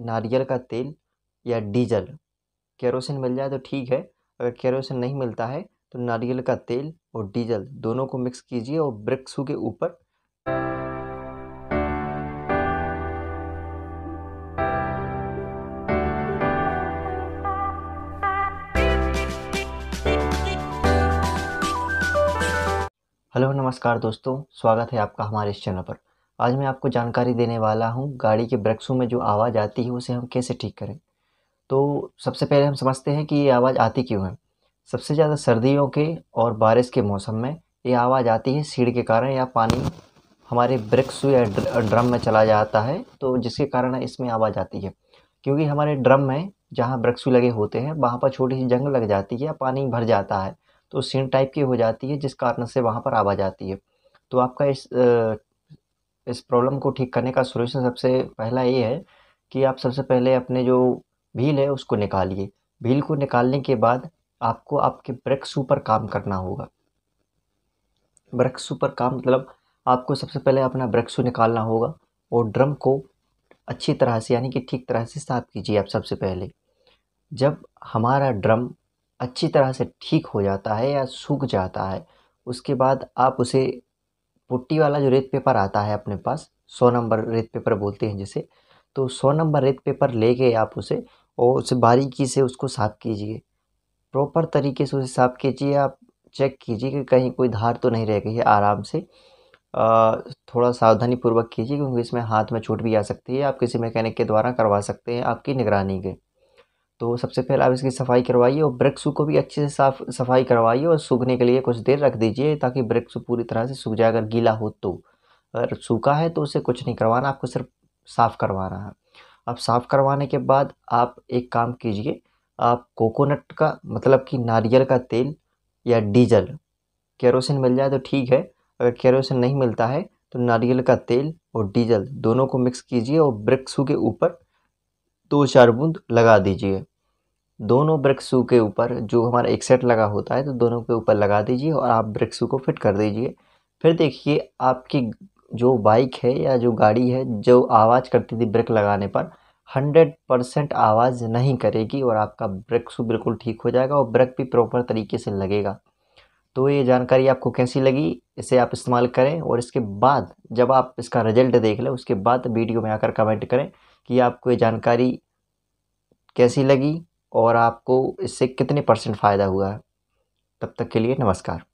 नारियल का तेल या डीजल केरोसिन मिल जाए तो ठीक है अगर केरोसिन नहीं मिलता है तो नारियल का तेल और डीजल दोनों को मिक्स कीजिए और वृक्षों के ऊपर हेलो नमस्कार दोस्तों स्वागत है आपका हमारे इस चैनल पर आज मैं आपको जानकारी देने वाला हूँ गाड़ी के ब्रेक्सों में जो आवाज़ आती है उसे हम कैसे ठीक करें तो सबसे पहले हम समझते हैं कि ये आवाज़ आती क्यों है सबसे ज़्यादा सर्दियों के और बारिश के मौसम में ये आवाज़ आती है सीढ़ के कारण या पानी हमारे ब्रिक्स या ड्रम में चला जाता है तो जिसके कारण इसमें आवाज़ आती है क्योंकि हमारे ड्रम में जहाँ ब्रिक्स लगे होते हैं वहाँ पर छोटी सी जंग लग जाती है या पानी भर जाता है तो सीढ़ टाइप की हो जाती है जिस कारण से वहाँ पर आवाज़ आती है तो आपका इस इस प्रॉब्लम को ठीक करने का सोल्यूशन सबसे पहला ये है कि आप सबसे पहले अपने जो व्हील है उसको निकालिए व्हील को निकालने के बाद आपको आपके ब्रेक शू पर काम करना होगा ब्रेक शू पर काम मतलब आपको सबसे पहले अपना ब्रेक शू निकालना होगा और ड्रम को अच्छी तरह से यानी कि ठीक तरह से साफ कीजिए आप सबसे पहले जब हमारा ड्रम अच्छी तरह से ठीक हो जाता है या सूख जाता है उसके बाद आप उसे पुट्टी वाला जो रेत पेपर आता है अपने पास सौ नंबर रेत पेपर बोलते हैं जिसे तो सौ नंबर रेत पेपर लेके आप उसे और उसे बारीकी से उसको साफ़ कीजिए प्रॉपर तरीके से उसे साफ़ कीजिए आप चेक कीजिए कि कहीं कोई धार तो नहीं रह गई है आराम से आ, थोड़ा सावधानी पूर्वक कीजिए क्योंकि इसमें हाथ में चोट भी आ सकती है आप किसी मैकेनिक के द्वारा करवा सकते हैं आपकी निगरानी के तो सबसे पहले आप इसकी सफाई करवाइए और ब्रेक शू को भी अच्छे से साफ सफाई करवाइए और सूखने के लिए कुछ देर रख दीजिए ताकि ब्रेक शू पूरी तरह से सूख जाए अगर गीला हो तो अगर सूखा है तो उसे कुछ नहीं करवाना आपको सिर्फ साफ़ करवाना है अब साफ़ करवाने के बाद आप एक काम कीजिए आप कोकोनट का मतलब कि नारियल का तेल या डीजल केरोसिन मिल जाए तो ठीक है अगर केरोसिन नहीं मिलता है तो नारियल का तेल और डीजल दोनों को मिक्स कीजिए और ब्रिक्सू के ऊपर दो चार बूंद लगा दीजिए दोनों ब्रिक्सू के ऊपर जो हमारा एक सेट लगा होता है तो दोनों के ऊपर लगा दीजिए और आप ब्रिक्सू को फिट कर दीजिए फिर देखिए आपकी जो बाइक है या जो गाड़ी है जो आवाज़ करती थी ब्रेक लगाने पर हंड्रेड परसेंट आवाज़ नहीं करेगी और आपका ब्रेक शू बिल्कुल ठीक हो जाएगा और ब्रेक भी प्रॉपर तरीके से लगेगा तो ये जानकारी आपको कैसी लगी इसे आप इस्तेमाल करें और इसके बाद जब आप इसका रिजल्ट देख लें उसके बाद वीडियो में आकर कमेंट करें कि आपको ये जानकारी कैसी लगी और आपको इससे कितने परसेंट फ़ायदा हुआ है तब तक के लिए नमस्कार